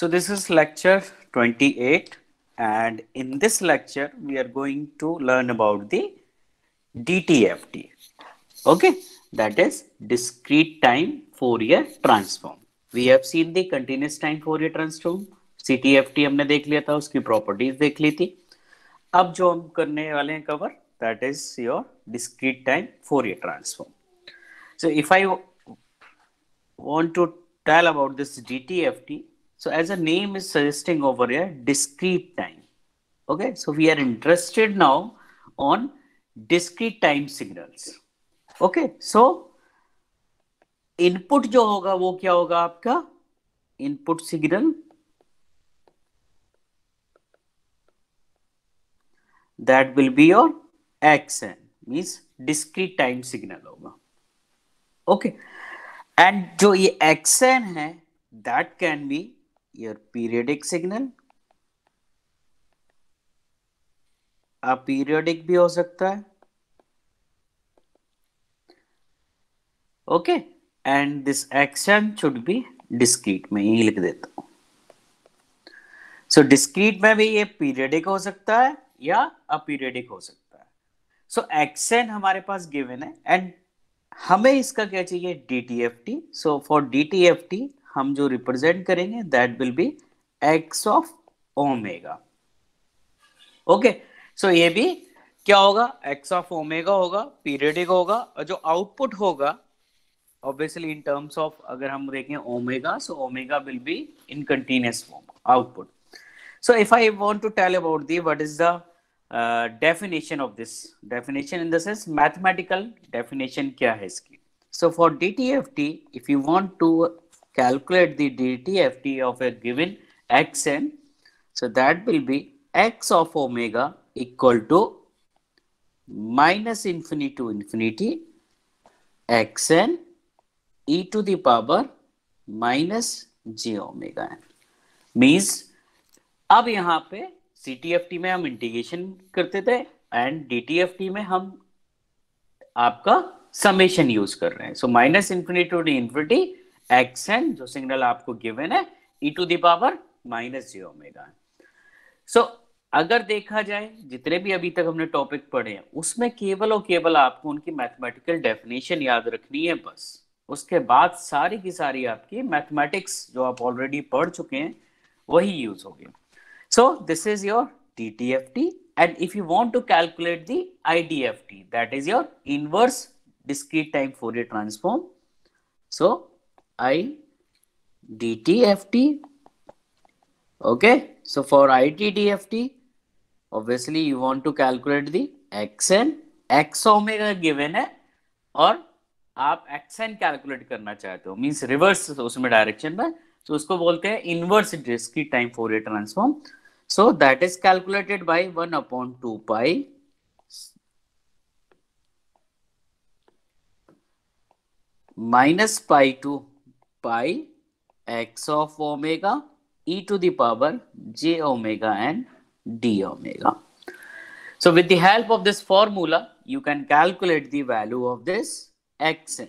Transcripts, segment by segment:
So this is lecture 28 and in this lecture we are going to learn about the DTFT. Okay, that is discrete time Fourier transform. We have seen the continuous time Fourier transform. CTFT हमने देख लिया था उसकी properties देख ली थी अब जो हम करने वाले हैं cover that is discrete time Fourier transform. So if I want to tell about this DTFT, So as a name is suggesting over here, discrete time. Okay, so we are interested now on discrete time signals. Okay, so input जो होगा वो क्या होगा आपका input signal that will be your x N means discrete time signal होगा okay and जो ये X N है that can be your periodic signal aperiodic भी हो सकता है okay and this action should be discrete में यही लिख देता हूं सो so, डिस्क्रीट में भी ये पीरियडिक हो सकता है या अपीरियडिक हो सकता है सो so, एक्शन हमारे पास गिवन है एंड हमें इसका क्या चाहिए D T F T so for D T F T हम जो रिप्रेजेंट करेंगे that will be X of omega okay so ये भी क्या होगा एक्स ऑफ ओमेगा होगा पीरियडिक होगा और जो आउटपुट होगा ऑब्वियसली इन टर्म्स ऑफ अगर हम देखें omega so omega will be in continuous form output so if I want to tell about the what is the definition of this definition in the sense mathematical definition क्या है इसकी so for D T F T if you want to calculate the dTFT of a given xn. So that will be x of omega equal to minus infinity to infinity xn e to the power minus j omega n. Means अब यहाँ पे सी में हम integration करते थे and D में हम आपका summation use कर रहे हैं so minus infinity to infinity X N जो सिग्नल आपको गिवन है E to the power minus ji omega so अगर देखा जाए जितने भी अभी तक हमने टॉपिक पढ़े हैं उसमें केवल और केवल आपको उनकी मैथमेटिकल डेफिनेशन याद रखनी है बस उसके बाद सारी की सारी आपकी मैथमेटिक्स जो आप ऑलरेडी पढ़ चुके हैं वही यूज हो होगी so this is your T T T F and if DTFT and if you want to calculate the IDFT that is your inverse discrete time Fourier transform so I DTFT. Okay, so for ITDFT, obviously you want to calculate the xn, x omega given है और आप xn calculate करना चाहते हो means reverse उसमें direction में तो उसको बोलते हैं inverse discrete time Fourier transform. So that is calculated by 1 upon 2 pi minus pi 2 pi x of omega e to the power j omega and d omega. So with the help of this formula, you can calculate the value of this xn.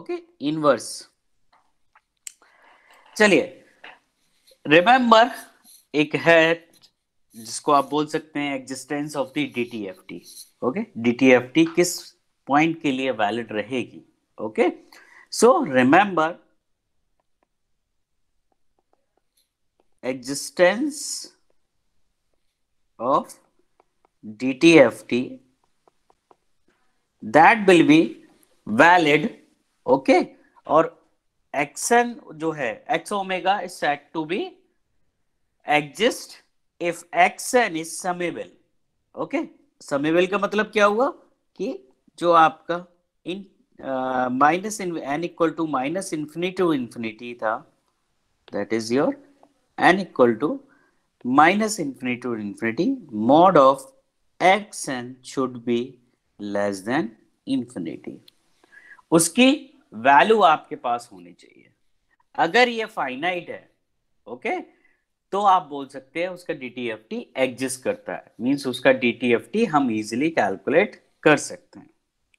Okay, inverse. चलिए remember एक है जिसको आप बोल सकते हैं existence of the DTFT okay DTFT किस point के लिए वैलिड रहेगी okay so remember existence of DTFT that will be valid okay और एक्शन जो है x omega is set to be exist if x n is summable okay summable का मतलब क्या हुआ कि जो आपका इन minus n equal to minus infinity to infinity था that is your n equal to minus infinity to infinity mod of x n should be less than infinity. उसकी वैल्यू आपके पास होनी चाहिए अगर ये फाइनाइट है ओके okay? तो आप बोल सकते हैं उसका डीटीएफटी एग्जिस्ट करता है मींस उसका डीटीएफटी हम इजीली कैलकुलेट कर सकते हैं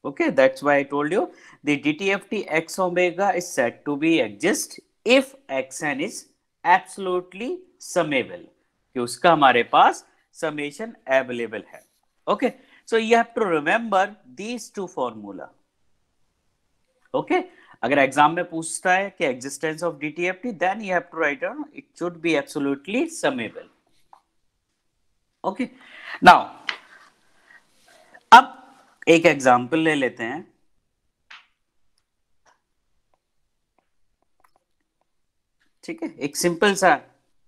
okay that's why i told you the dtft x omega is said to be exist if xn is absolutely summable कि उसका हमारे पास समेशन अवेलेबल है okay so you have to remember these two formula okay अगर exam में पूछता है कि existence of DTFT then you have to write down it should be absolutely summable okay now अब एक एग्जांपल ले लेते हैं ठीक है एक सिंपल सा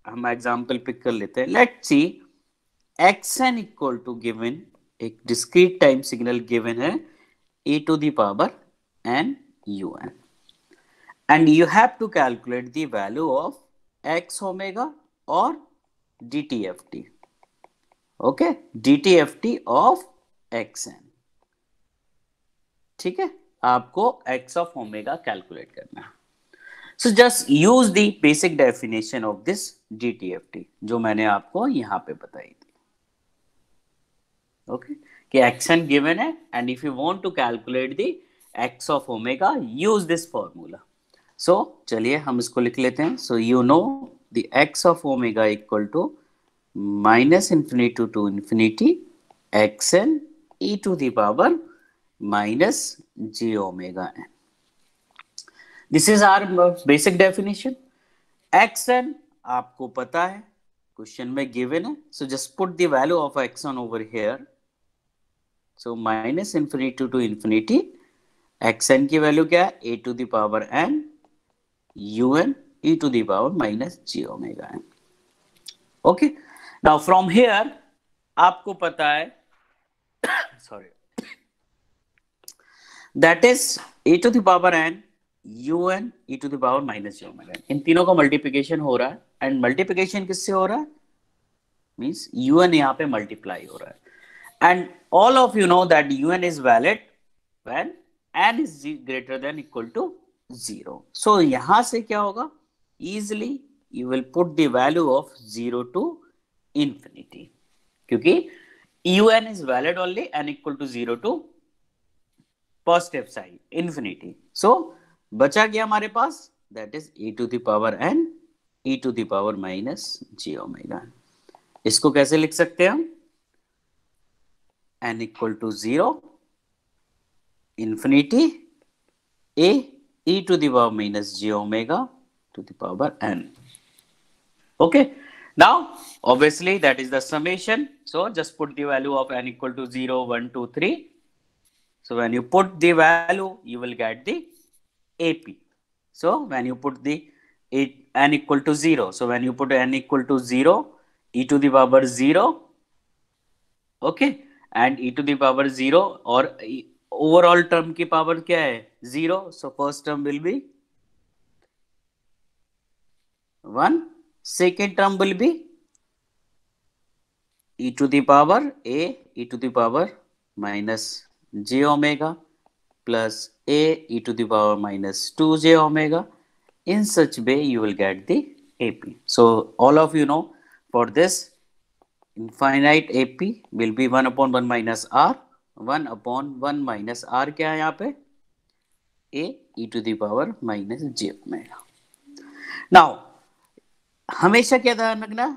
हम एग्जांपल पिक कर लेते हैं let see x n equal to given एक डिस्क्रीट टाइम सिग्नल गिवन है a to the power n u n and you have to calculate the value of x omega और D T F T okay D T F T of x n ठीक है आपको x of omega calculate करना है so just use the basic definition of this DTFT जो मैंने आपको यहां पे बताई थी ओके okay? कि एक्शन गिवन है and if you want to calculate the x of omega use this formula so चलिए हम इसको लिख लेते हैं so you know the x of omega equal to minus infinity to infinity x n e to the power minus ji omega n this is our basic definition x n आपको पता है question में गिवन है so just put the value of N over here so minus infinity to infinity x n की value क्या है a to the power n u n e to the power minus ji omega n okay now from here आपको पता है sorry that is a to the power n u n e to the power minus u n इन तीनों का multiplication हो रहा है and multiplication किससे हो रहा है मीन्स यू एन यहाँ पे मल्टीप्लाई हो रहा है and all of you know that u n is valid when n is greater than equal to zero so यहां से क्या होगा easily you will put the value of zero to infinity क्योंकि u n is valid only n equal to zero to positive side infinity so बचा e हमारे पास that is e to the power n e to the power minus ji omega इसको कैसे लिख सकते हैं हम n equal to zero infinity a e to the power minus ji omega to the power n okay now obviously that is the summation so just put the value of n equal to zero, one, two, three. so when you put the value you will get the AP. So when you put the it, n equal to zero, So when you put n equal to zero, e to the power zero. okay, and e to the power zero or e, overall term ki power kya hai zero. So first term will be one. Second term will be e to the power a e to the power minus j omega. plus a e to the power minus 2j omega. In such way, you will get the AP. So all of you know for this infinite AP will be 1 upon 1 minus r. 1 upon 1 minus r kya hai yahan pe a e to the power minus j omega. Now hamesha kya dhyan rakhna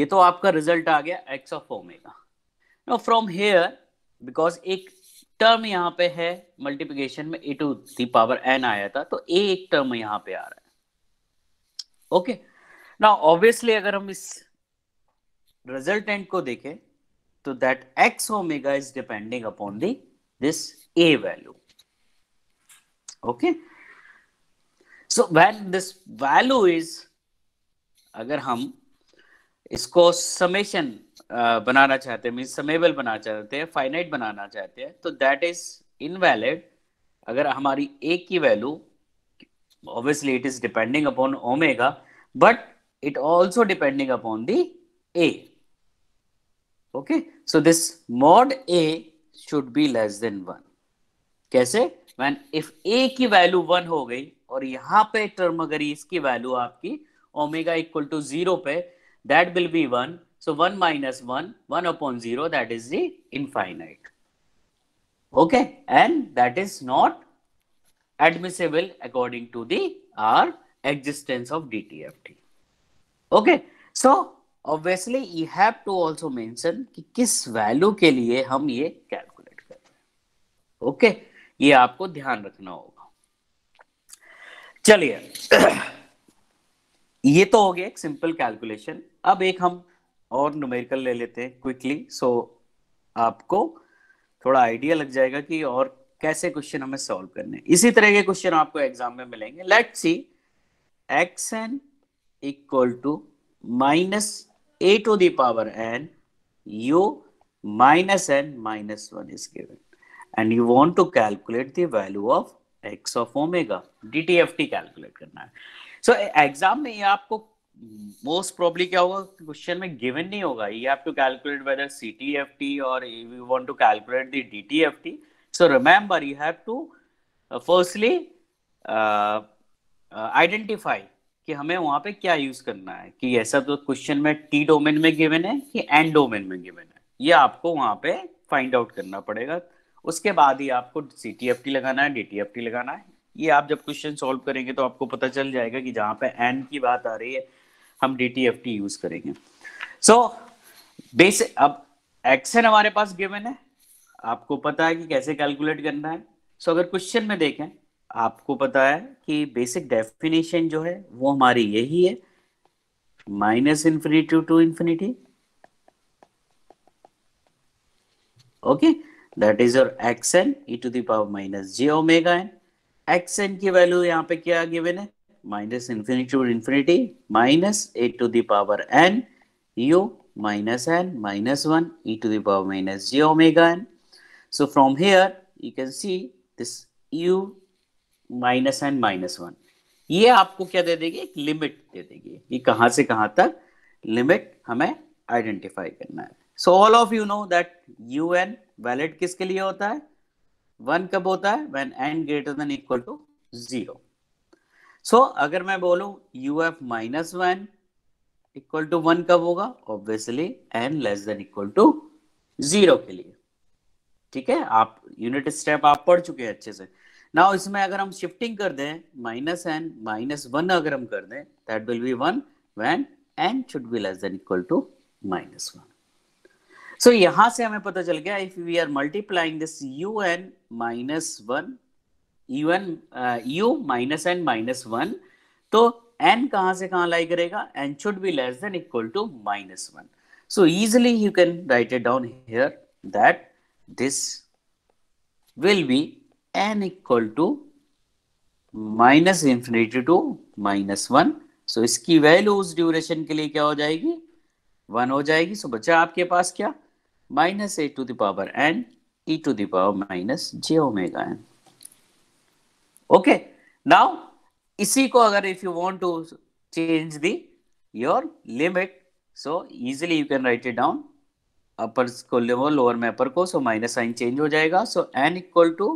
ye to aapka result aa gaya x of omega. Now from here because ek term यहाँ पे है multiplication में a to the power n आया था तो ए एक term यहाँ पे आ रहा है ओके ना ऑब्वियसली अगर हम इस रिजल्टेंट को देखें तो that x omega is depending upon the this a value okay so when this value is अगर हम इसको समेशन बनाना चाहते हैं मीन समेबल बनाना चाहते हैं फाइनाइट बनाना चाहते हैं तो दैट इज इनवैलिड अगर हमारी ए की value obviously it is depending upon omega but it also depending upon the a okay so this mod a should be less than one कैसे वैन इफ ए की value one हो गई और यहां पे टर्म अगर इसकी वैल्यू आपकी ओमेगा इक्वल टू जीरो पे that will be one So 1 minus 1, 1 upon 0, that is the infinite. Okay, and that is not admissible according to the our existence of DTFT. Okay, so obviously you have to also mention ki kis value ke liye hum ye calculate kar rahe hain okay? ye aapko dhyan rakhna hoga chaliye ये तो हो गया एक simple calculation अब एक हम और numerical ले लेते हैं क्विकली सो आपको थोड़ा आइडिया लग जाएगा कि और कैसे क्वेश्चन हमें सॉल्व करने हैं इसी तरह के क्वेश्चन आपको एग्जाम में मिलेंगे let see x n equal to minus a to the power n u minus n minus 1 is given and you want to calculate the value of x of omega dtft calculate करना है सो so exam में ये आपको most probably क्या होगा question में given नहीं होगा you have to calculate whether C T F T और you want to calculate the D T F T so remember you have to firstly identify कि हमें वहां पे क्या यूज करना है कि ऐसा तो क्वेश्चन में टी डोमेन में गिवन है कि एंड डोमेन में गिवन है ये आपको वहां पे फाइंड आउट करना पड़ेगा उसके बाद ही आपको सी टी एफ टी लगाना है डी टी एफ टी लगाना है ये आप जब क्वेश्चन सॉल्व करेंगे तो आपको पता चल जाएगा कि जहां पे एंड की बात आ रही है हम D T F T use करेंगे सो so, बेसिक अब एक्सन हमारे पास गिवन है आपको पता है कि कैसे कैलकुलेट करना है सो so, अगर क्वेश्चन में देखें आपको पता है कि बेसिक डेफिनेशन जो है वो हमारी यही है minus infinity to infinity okay that is your x n e to the power minus j omega n x n की वैल्यू यहाँ पे क्या गिवन है minus infinity to infinity minus a to the power n u minus n minus 1 e to the power minus j omega n. So from here you can see this u minus n minus 1. ये आपको क्या दे देगी एक limit दे देगी कि कहाँ से कहाँ तक लिमिट हमें आइडेंटिफाई करना है so all of you know that u n valid किसके लिए होता है वन कब होता है when n greater than equal to zero so so, अगर मैं बोलू u of minus one equal to one कब होगा obviously n less than equal to zero के लिए ठीक है आप यूनिट स्टेप आप पढ़ चुके हैं अच्छे से ना इसमें अगर हम शिफ्टिंग कर दें माइनस एन माइनस वन अगर हम कर दें that will be one when n should be less than equal to minus one so यहां से हमें पता चल गया if we are multiplying this u n minus one even u minus n minus one तो एन कहां से कहां लाई करेगा n should be less than equal to minus one so easily you can write it down here that this will be n equal to minus infinity to minus one so इसकी value उस duration के लिए क्या हो जाएगी one हो जाएगी सो so बचा आपके पास क्या minus a to the power n e to the power minus j omega n okay now इसी को अगर if you want to change the your limit so easily you can write it down upper को level lower में अपर को so minus sign change हो जाएगा सो n equal to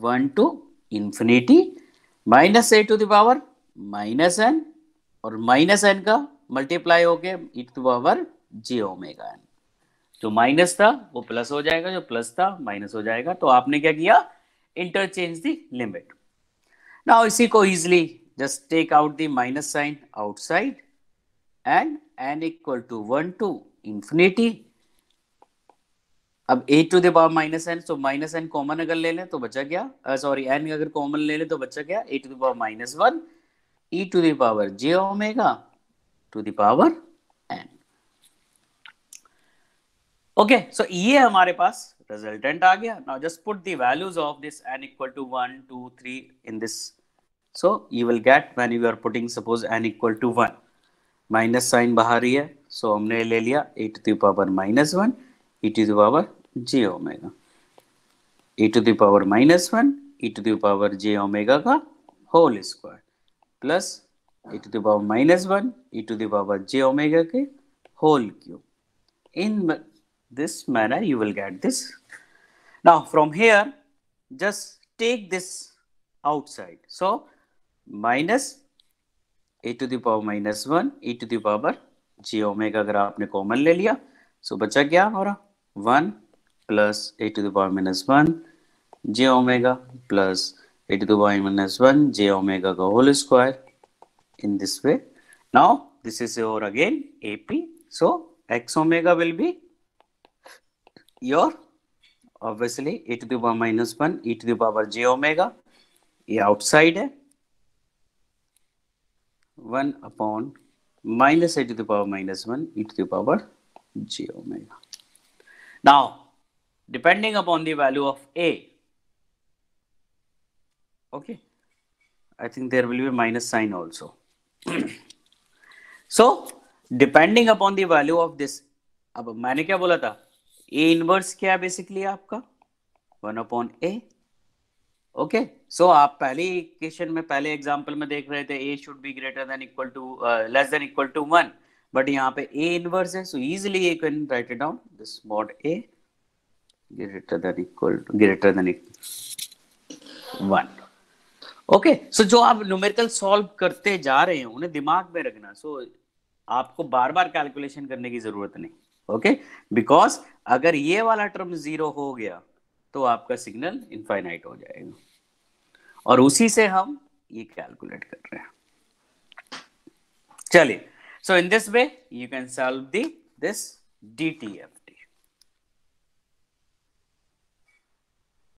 one to infinity minus a to the power minus n और minus n का multiply हो गया e to the power j omega n जो माइनस था वो प्लस हो जाएगा जो प्लस था माइनस हो जाएगा तो आपने क्या किया interchange the limit. Now isiko easily just take out the minus sign outside and n equal to 1 to infinity. अब a to the power minus n so minus n common अगर ले लें तो बचा क्या सॉरी uh, n अगर common ले लें तो बचा क्या a to the power minus 1 e to the power j omega to the power n. Okay okay, so so ये हमारे पास resultant आ गया now just put the values of this n equal to 1 2 3 in this so you will get when you are putting suppose n equal to 1 minus sign बाहर ही है so हमने ले लिया e to the power minus 1 e to the power j omega e to the power minus 1 e to the power j omega का whole square plus e to the power minus 1 e to the power j omega के whole cube in this manner you will get this now from here just take this outside so minus a to the power minus 1 e to the power g omega agar aapne common le liya so bacha kya 1 plus a to the power minus 1 j omega plus a to the power minus 1 j omega ka whole square in this way now this is your again ap so x omega will be your obviously a to the power minus one e to the power j omega ये outside है one upon minus a to the power minus one e to the power j omega now depending upon the value of a okay I think there will be minus sign also so depending upon upon value of this अब मैंने क्या बोला था A inverse क्या है basically आपका one upon a okay so आप पहले क्वेश्चन में पहले एग्जांपल में देख रहे थे a should be greater than equal to less than equal to one but यहाँ पे ए इनवर्स है so easily you can write it down this mod a greater than equal to greater than one okay so जो आप numerical solve करते जा रहे हैं उन्हें दिमाग में रखना सो so, आपको बार बार कैलकुलेशन करने की जरूरत नहीं ओके बिकॉज अगर ये वाला टर्म जीरो हो गया तो आपका सिग्नल इनफाइनाइट हो जाएगा और उसी से हम ये कैलकुलेट कर रहे हैं चलिए so in this way you can can this D T F